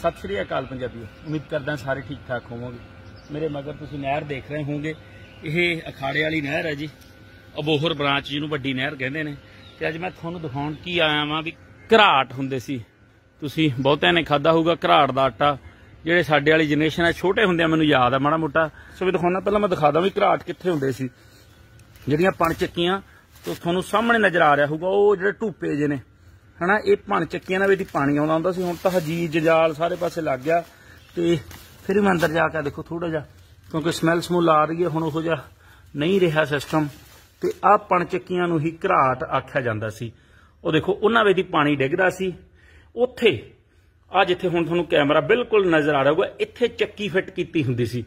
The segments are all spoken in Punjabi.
ਸਤਿ ਸ੍ਰੀ ਅਕਾਲ ਪੰਜਾਬੀਓ ਉਮੀਦ ਕਰਦਾ ਸਾਰੇ ਠੀਕ ਠਾਕ ਹੋਵੋਗੇ ਮੇਰੇ ਮਗਰ ਤੁਸੀਂ ਨਹਿਰ ਦੇਖ ਰਹੇ ਹੋਵੋਗੇ ਇਹ ਅਖਾੜੇ ਵਾਲੀ ਨਹਿਰ ਹੈ ਜੀ ਅਬੋਹਰ ਬ੍ਰਾਂਚ ਜਿਹਨੂੰ ਵੱਡੀ ਨਹਿਰ ਕਹਿੰਦੇ ਨੇ ਤੇ ਅੱਜ ਮੈਂ ਤੁਹਾਨੂੰ ਦਿਖਾਉਣ ਕੀ ਆਇਆ ਵਾਂ ਵੀ ਘਰਾਟ ਹੁੰਦੇ ਸੀ ਤੁਸੀਂ ਬਹੁਤਿਆਂ ਨੇ ਖਾਦਾ ਹੋਊਗਾ ਘਰਾਟ ਦਾ ਆਟਾ ਜਿਹੜੇ ਸਾਡੇ ਵਾਲੀ ਜਨਰੇਸ਼ਨ ਹੈ ਛੋਟੇ ਹੁੰਦਿਆਂ ਮੈਨੂੰ ਯਾਦ ਆ ਮਾੜਾ ਮੋਟਾ ਸੋ ਵੀ ਦਿਖਾਉਣਾ ਪਹਿਲਾਂ ਮੈਂ ਦਿਖਾ ਦਾਂ ਵੀ ਘਰਾਟ ਕਿੱਥੇ ਹੁੰਦੇ ਸੀ ਜਿਹੜੀਆਂ ਪਣ ਚੱਕੀਆਂ ਤੋਂ ਤੁਹਾਨੂੰ ਸਾਹਮਣੇ ਨਜ਼ਰ ਆ ਰਿਹਾ ਹੋਊਗਾ ਉਹ ਜਿਹੜੇ ਟੂਪੇ ਜੇ ਨੇ ਹਨਾ ਇਹ ਭਣ ਚੱਕੀਆਂ ਨਾਲ ਵੀ ਪਾਣੀ ਆਉਂਦਾ ਹੁੰਦਾ ਸੀ ਹੁਣ ਤਾਂ ਹਜੀ ਜਜਾਲ ਸਾਰੇ ਪਾਸੇ ਲੱਗ ਗਿਆ ਤੇ ਫਿਰ ਵੀ ਅੰਦਰ ਜਾ ਕੇ ਦੇਖੋ ਥੋੜਾ ਜਿਹਾ ਕਿਉਂਕਿ ਸਮੈਲ ਸਮੂਲ ਆ ਰਹੀ ਹੈ ਹੁਣ ਉਹੋ ਜਿਹਾ ਨਹੀਂ ਰਿਹਾ ਸਿਸਟਮ ਤੇ ਆ ਪਣ ਚੱਕੀਆਂ ਨੂੰ ਹੀ ਘਰਾਟ ਆਖਿਆ ਜਾਂਦਾ ਸੀ ਉਹ ਦੇਖੋ ਉਹਨਾਂ ਵੇਦੀ ਪਾਣੀ ਡਿੱਗਦਾ ਸੀ ਉੱਥੇ ਆ ਜਿੱਥੇ ਹੁਣ ਤੁਹਾਨੂੰ ਕੈਮਰਾ ਬਿਲਕੁਲ ਨਜ਼ਰ ਆ ਰਿਹਾ ਹੋਗਾ ਇੱਥੇ ਚੱਕੀ ਫਿੱਟ ਕੀਤੀ ਹੁੰਦੀ ਸੀ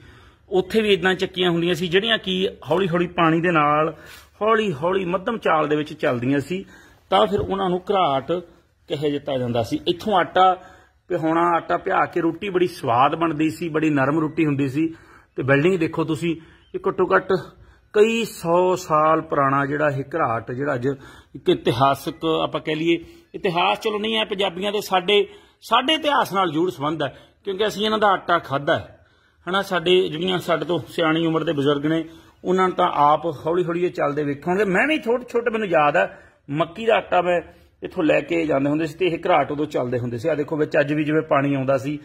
ਉੱਥੇ ਵੀ ਇਦਾਂ ਚੱਕੀਆਂ ਹੁੰਦੀਆਂ ਸੀ ਜਿਹੜੀਆਂ ਕੀ ਹੌਲੀ ਹੌਲੀ ਪਾਣੀ ਦੇ ਨਾਲ ਹੌਲੀ ਹੌਲੀ ਮੱਧਮ ਚਾਲ ਦੇ ਵਿੱਚ ਚੱਲਦੀਆਂ ਸੀ ਤਾਂ ਫਿਰ ਉਹਨਾਂ ਨੂੰ ਘਰਾਟ ਕਹੇ ਦਿੱਤਾ ਜਾਂਦਾ ਸੀ ਇੱਥੋਂ ਆਟਾ ਪਿਹਾਉਣਾ ਆਟਾ ਪਿਹਾ ਕੇ ਰੋਟੀ ਬੜੀ ਸਵਾਦ ਬਣਦੀ ਸੀ ਬੜੀ ਨਰਮ ਰੋਟੀ ਹੁੰਦੀ ਸੀ ਤੇ ਬਿਲਡਿੰਗ ਦੇਖੋ ਤੁਸੀਂ ਇਹ ਘੱਟੋ ਘੱਟ ਕਈ 100 ਸਾਲ ਪੁਰਾਣਾ ਜਿਹੜਾ ਇਹ ਘਰਾਟ ਜਿਹੜਾ ਅੱਜ ਇੱਕ ਇਤਿਹਾਸਕ ਆਪਾਂ ਕਹਿ ਲਈਏ ਇਤਿਹਾਸ ਚਲੋ ਨਹੀਂ ਹੈ ਪੰਜਾਬੀਆਂ ਦੇ ਸਾਡੇ ਸਾਡੇ ਇਤਿਹਾਸ ਨਾਲ ਜੁੜ ਸੰਬੰਧ ਹੈ ਕਿਉਂਕਿ ਅਸੀਂ ਇਹਨਾਂ ਦਾ ਆਟਾ ਖਾਦਾ ਹੈ ਹਨਾ ਸਾਡੇ ਜਿਹੜੀਆਂ ਸਾਡੇ ਤੋਂ ਸਿਆਣੀ ਉਮਰ ਦੇ ਬਜ਼ੁਰਗ ਨੇ ਉਹਨਾਂ ਤਾਂ ਆਪ ਹੌਲੀ ਹੌਲੀ ਇਹ ਚੱਲਦੇ ਵੇਖਾਂਗੇ ਮੈਂ ਵੀ ਛੋਟੇ ਛੋਟੇ ਮੈਨੂੰ ਯਾਦ ਆ ਮੱਕੀ ਦਾ ਆਟਾ ਮੈਂ ਇੱਥੋਂ ਲੈ ਕੇ ਜਾਂਦੇ ਹੁੰਦੇ ਸੀ ਤੇ ਇਹ ਘਰਾਟ ਉਦੋਂ ਚੱਲਦੇ ਹੁੰਦੇ ਸੀ ਆ ਦੇਖੋ ਵਿੱਚ ਅੱਜ ਵੀ ਜਿਵੇਂ ਪਾਣੀ ਆਉਂਦਾ ਸੀ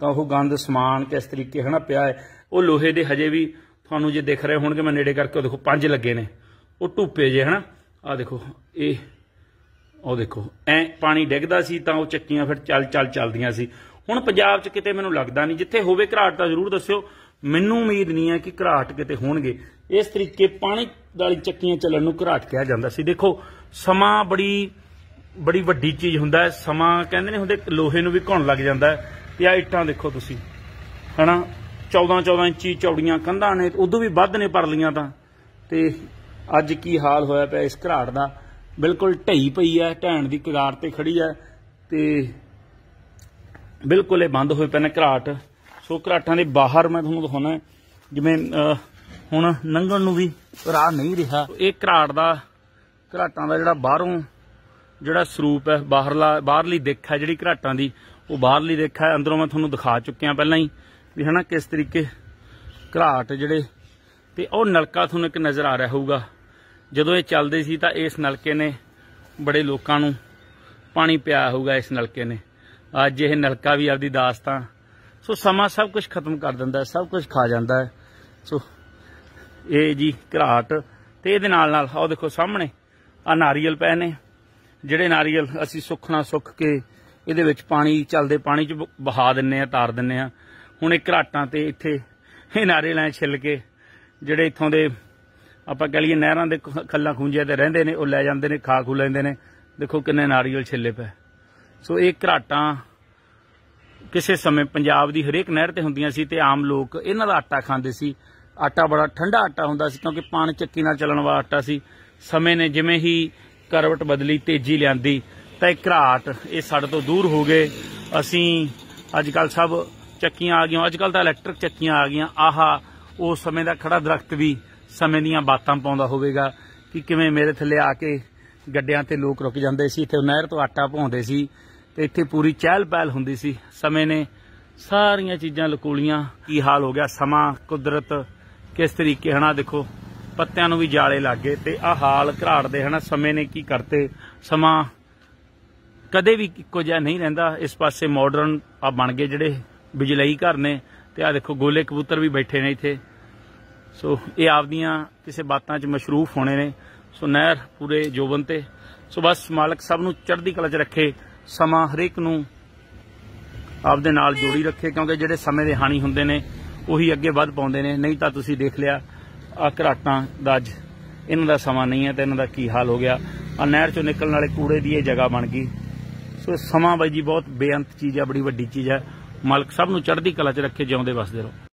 ਤਾਂ ਉਹ ਗੰਦ ਸਮਾਨ ਕਿਸ ਤਰੀਕੇ ਹਨਾ ਪਿਆ ਹੈ ਉਹ ਲੋਹੇ ਦੇ ਹਜੇ ਵੀ ਤੁਹਾਨੂੰ ਜੇ ਦਿਖ ਰਹੇ ਹੋਣਗੇ ਮੈਂ ਨੇੜੇ ਕਰਕੇ ਉਹ ਦੇਖੋ ਪੰਜ ਲੱਗੇ ਨੇ ਉਹ ਟੁੱਪੇ ਜੇ ਹਨਾ ਆ ਦੇਖੋ ਇਹ ਉਹ ਦੇਖੋ ਐ ਪਾਣੀ ਡਿੱਗਦਾ ਸੀ ਤਾਂ ਉਹ ਚੱਕੀਆਂ ਫਿਰ ਚੱਲ ਚੱਲ ਚੱਲਦੀਆਂ ਸੀ ਹੁਣ ਪੰਜਾਬ 'ਚ ਕਿਤੇ ਮੈਨੂੰ ਲੱਗਦਾ ਨਹੀਂ ਜਿੱਥੇ ਹੋਵੇ ਘਰਾਟ ਤਾਂ ਜ਼ਰੂਰ ਦੱਸਿਓ ਮੈਨੂੰ ਉਮੀਦ ਨਹੀਂ ਹੈ ਕਿ ਘਰਾਟ ਕਿਤੇ ਹੋਣਗੇ ਇਸ ਤਰੀਕੇ ਪਾਣੀ ਵਾਲੀ ਚੱਕੀਆਂ ਚੱਲਣ ਨੂੰ ਘਰਾਟ ਕਿਹਾ ਜਾਂਦਾ ਸੀ ਦੇਖੋ ਸਮਾਂ ਬੜੀ ਬੜੀ ਵੱਡੀ ਚੀਜ਼ ਹੁੰਦਾ ਹੈ ਸਮਾਂ ਕਹਿੰਦੇ ਨੇ ਹੁੰਦੇ ਲੋਹੇ ਨੂੰ ਵੀ ਘੁਣ ਲੱਗ ਜਾਂਦਾ ਹੈ ਤੇ ਆ ਇੱਟਾਂ ਦੇਖੋ ਤੁਸੀਂ ਹਨਾ 14 14 ਇੰਚੀ ਚੌੜੀਆਂ ਕੰਧਾਂ ਨੇ ਉਦੋਂ ਵੀ ਵੱਧ ਨੇ ਪਰ ਲੀਆਂ ਤਾਂ ਤੇ ਅੱਜ ਕੀ ਹਾਲ ਹੋਇਆ ਪਿਆ ਇਸ ਘਰਾਟ ਦਾ ਬਿਲਕੁਲ ਢਈ ਪਈ ਹੈ ਢਹਿਣ ਦੀ ਕਗਾਰ ਤੇ ਖੜੀ ਹੈ ਤੇ ਬਿਲਕੁਲ ਇਹ ਬੰਦ ਹੋਏ ਪਏ ਨੇ ਘਰਾਟ ਸੋ ਘਰਾਟਾਂ ਦੇ ਬਾਹਰ ਮੈਂ ਤੁਹਾਨੂੰ ਦਿਖਾਉਣਾ ਜਿਵੇਂ ਹੁਣ ਨੰਗਣ ਨੂੰ ਵੀ ਰਾਹ ਨਹੀਂ ਰਿਹਾ ਇਹ ਘਰਾਟ ਦਾ ਘਰਾਟਾਂ ਦਾ ਜਿਹੜਾ ਬਾਹਰੋਂ ਜਿਹੜਾ ਸਰੂਪ ਹੈ ਬਾਹਰਲਾ ਬਾਹਰਲੀ ਦੇਖ ਹੈ ਜਿਹੜੀ ਘਰਾਟਾਂ ਦੀ ਉਹ ਬਾਹਰਲੀ ਦੇਖ ਹੈ ਅੰਦਰੋਂ ਮੈਂ ਤੁਹਾਨੂੰ ਦਿਖਾ ਚੁੱਕਿਆ ਪਹਿਲਾਂ ਹੀ ਵੀ ਹਨਾ ਕਿਸ ਤਰੀਕੇ ਘਰਾਟ ਜਿਹੜੇ ਤੇ ਉਹ ਨਲਕਾ ਤੁਹਾਨੂੰ ਇੱਕ ਨਜ਼ਰ ਆ ਰਿਹਾ ਹੋਊਗਾ ਜਦੋਂ ਇਹ ਚੱਲਦੇ ਸੀ ਤਾਂ ਇਸ ਨਲਕੇ ਨੇ ਬੜੇ ਲੋਕਾਂ ਨੂੰ ਪਾਣੀ ਪਿਆ ਹੋਊਗਾ ਇਸ ਨਲਕੇ ਨੇ ਅੱਜ ਇਹ ਨਲਕਾ ਵੀ ਆਪਦੀ ਦਾਸਤਾਨ ਸੋ ਸਮਾਂ ਸਭ ਕੁਝ ਖਤਮ ਕਰ ਦਿੰਦਾ ਸਭ ਕੁਝ ਖਾ ਜਾਂਦਾ ਸੋ ਇਹ ਜੀ ਘਰਾਟ ਤੇ ਇਹਦੇ ਨਾਲ ਨਾਲ ਆਹ ਦੇਖੋ ਸਾਹਮਣੇ ਆ ਨਾਰੀਅਲ ਪਏ ਨੇ ਜਿਹੜੇ ਨਾਰੀਅਲ ਅਸੀਂ ਸੁੱਖਣਾ ਸੁੱਖ ਕੇ ਇਹਦੇ ਵਿੱਚ ਪਾਣੀ ਚੱਲਦੇ ਪਾਣੀ 'ਚ ਬਹਾ ਦਿੰਨੇ ਆ ਤਾਰ ਦਿੰਨੇ ਆ ਹੁਣ ਇਹ ਘਰਾਟਾਂ ਤੇ ਇੱਥੇ ਇਹ ਐ ਛਿੱਲ ਕੇ ਜਿਹੜੇ ਇੱਥੋਂ ਦੇ ਆਪਾਂ ਕਹ ਲਈਏ ਨਹਿਰਾਂ ਦੇ ਖੱਲਾ ਖੁੰਝਿਆ ਤੇ ਰਹਿੰਦੇ ਨੇ ਉਹ ਲੈ ਜਾਂਦੇ ਨੇ ਖਾ ਖੂ ਲੈਂਦੇ ਨੇ ਦੇਖੋ ਕਿੰਨੇ ਨਾਰੀਅਲ ਛਿੱਲੇ ਪਏ ਸੋ ਇਹ ਘਰਾਟਾਂ ਕਿਸੇ ਸਮੇਂ ਪੰਜਾਬ ਦੀ ਹਰੇਕ ਨਹਿਰ ਤੇ ਹੁੰਦੀਆਂ ਸੀ ਤੇ ਆਮ ਲੋਕ ਇਹਨਾਂ ਦਾ ਆਟਾ ਖਾਂਦੇ ਸੀ ਆਟਾ ਬੜਾ ਠੰਡਾ ਆਟਾ ਹੁੰਦਾ ਸੀ ਕਿਉਂਕਿ ਪਾਣ ਚੱਕੀ ਨਾਲ ਚੱਲਣ ਵਾਲਾ ਆਟਾ ਸੀ ਸਮੇਂ ਨੇ ਜਿਵੇਂ ਹੀ ਕਰਵਟ ਬਦਲੀ ਤੇਜ਼ੀ ਲਿਆਂਦੀ ਤਾਂ ਇਹ ਘਰਾਟ ਇਹ ਸਾਡੇ ਤੋਂ ਦੂਰ ਹੋ ਗਏ ਅਸੀਂ ਅੱਜ ਕੱਲ ਸਭ ਚੱਕੀਆਂ ਆ ਗਈਆਂ ਅੱਜ ਕੱਲ ਤਾਂ ਇਲੈਕਟ੍ਰਿਕ ਚੱਕੀਆਂ ਆ ਗਈਆਂ ਆਹਾ ਉਹ ਸਮੇਂ ਦਾ ਖੜਾ ਦਰਖਤ ਵੀ ਸਮੇਂ ਦੀਆਂ ਬਾਤਾਂ ਪਾਉਂਦਾ ਹੋਵੇਗਾ ਕਿ ਕਿਵੇਂ ਮੇਰੇ ਥੱਲੇ ਆ ਕੇ ਗੱਡਿਆਂ ਤੇ ਲੋਕ ਰੁਕ ਜਾਂਦੇ ਸੀ ਤੇ ਨਹਿਰ ਤੋਂ ਆਟਾ ਭੌਂਦੇ ਸੀ ਇੱਥੇ ਪੂਰੀ ਚਹਿਲ ਪਹਿਲ ਹੁੰਦੀ ਸੀ ਸਮੇਂ ਨੇ ਸਾਰੀਆਂ ਚੀਜ਼ਾਂ ਲਕੋਲੀਆਂ ਕੀ ਹਾਲ ਹੋ ਗਿਆ ਸਮਾਂ ਕੁਦਰਤ ਕਿਸ ਤਰੀਕੇ ਹਨਾ ਦੇਖੋ ਪੱਤਿਆਂ ਨੂੰ ਵੀ ਜਾਲੇ ਲੱਗ ਗਏ ਤੇ ਆ ਹਾਲ ਘਰਾੜ ਦੇ ਹਨਾ ਸਮੇਂ ਨੇ ਕੀ ਕਰਤੇ ਸਮਾਂ ਕਦੇ ਵੀ ਇੱਕੋ ਜਿਹਾ ਨਹੀਂ ਰਹਿੰਦਾ ਇਸ ਪਾਸੇ ਮਾਡਰਨ ਆ ਬਣ ਗਏ ਜਿਹੜੇ ਬਿਜਲਈ ਘਰ ਨੇ ਤੇ ਆ ਦੇਖੋ ਗੋਲੇ ਕਬੂਤਰ ਵੀ ਬੈਠੇ ਨੇ ਇੱਥੇ ਸੋ ਇਹ ਆਪਦੀਆਂ ਕਿਸੇ ਬਾਤਾਂ 'ਚ ਮਸ਼ਰੂਫ ਹੋਣੇ ਨੇ ਸੋ ਨਹਿਰ ਪੂਰੇ ਜੋਬਨ ਤੇ ਸੋ ਬਸ ਮਾਲਕ ਸਭ ਨੂੰ ਚੜ੍ਹਦੀ ਕਲਾ 'ਚ ਰੱਖੇ ਸਮਾਂ ਹਰੇਕ ਨੂੰ ਆਪਦੇ ਨਾਲ ਜੋੜੀ ਰੱਖੇ ਕਿਉਂਕਿ ਜਿਹੜੇ ਸਮੇਂ ਦੇ ਹਾਣੀ ਹੁੰਦੇ ਨੇ ਉਹੀ ਅੱਗੇ ਵੱਧ ਪਾਉਂਦੇ ਨੇ ਨਹੀਂ ਤਾਂ ਤੁਸੀਂ ਦੇਖ ਲਿਆ ਆ ਘਰਾਟਾਂ ਦਾ ਅੱਜ ਇਹਨਾਂ ਦਾ ਸਮਾਂ ਨਹੀਂ ਹੈ ਤੇ ਇਹਨਾਂ ਦਾ ਕੀ ਹਾਲ ਹੋ ਗਿਆ ਆ ਨਹਿਰ ਚੋਂ ਨਿਕਲਣ ਵਾਲੇ ਕੂੜੇ ਦੀ ਇਹ ਜਗ੍ਹਾ ਬਣ ਗਈ ਸੋ ਸਮਾਂ ਬਾਈ ਜੀ ਬਹੁਤ ਬੇਅੰਤ ਚੀਜ਼ ਹੈ ਬੜੀ ਵੱਡੀ ਚੀਜ਼ ਹੈ ਮਾਲਕ ਸਭ ਨੂੰ ਚੜ੍ਹਦੀ ਕਲਾ 'ਚ ਰੱਖੇ ਜਿਉਂਦੇ ਵਸਦੇ ਰਹੋ